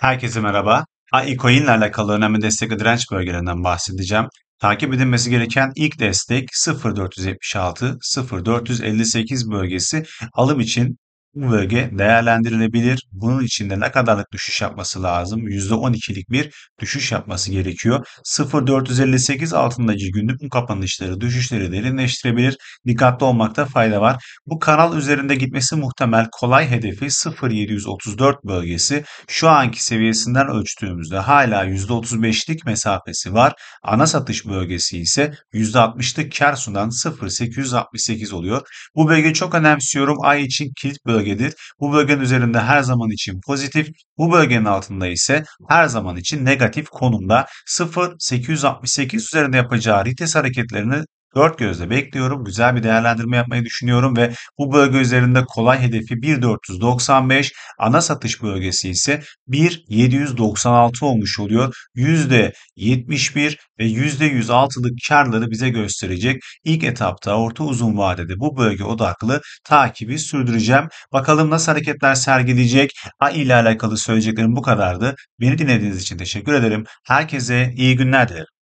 Herkese merhaba. AI Coin ile alakalı önemli destek ve direnç bölgelerinden bahsedeceğim. Takip edilmesi gereken ilk destek 0476-0458 bölgesi alım için bu bölge değerlendirilebilir. Bunun içinde ne kadarlık düşüş yapması lazım? %12'lik bir düşüş yapması gerekiyor. 0458 altındaki günlük kapanışları, düşüşleri derinleştirebilir. Dikkatli olmakta fayda var. Bu kanal üzerinde gitmesi muhtemel kolay hedefi 0734 bölgesi. Şu anki seviyesinden ölçtüğümüzde hala %35'lik mesafesi var. Ana satış bölgesi ise %60'lık kar sunan 0868 oluyor. Bu bölge çok önemsiyorum. Ay için kilit bölge bölgedir. Bu bölgenin üzerinde her zaman için pozitif, bu bölgenin altında ise her zaman için negatif konumda 0.868 üzerinde yapacağı rites hareketlerini Dört gözle bekliyorum. Güzel bir değerlendirme yapmayı düşünüyorum ve bu bölge üzerinde kolay hedefi 1495. Ana satış bölgesi ise 1796 olmuş oluyor. %71 ve %106'lık karları bize gösterecek. İlk etapta orta uzun vadede bu bölge odaklı takibi sürdüreceğim. Bakalım nasıl hareketler sergileyecek. A ile alakalı söyleyeceklerim bu kadardı. Beni dinlediğiniz için teşekkür ederim. Herkese iyi günler dilerim.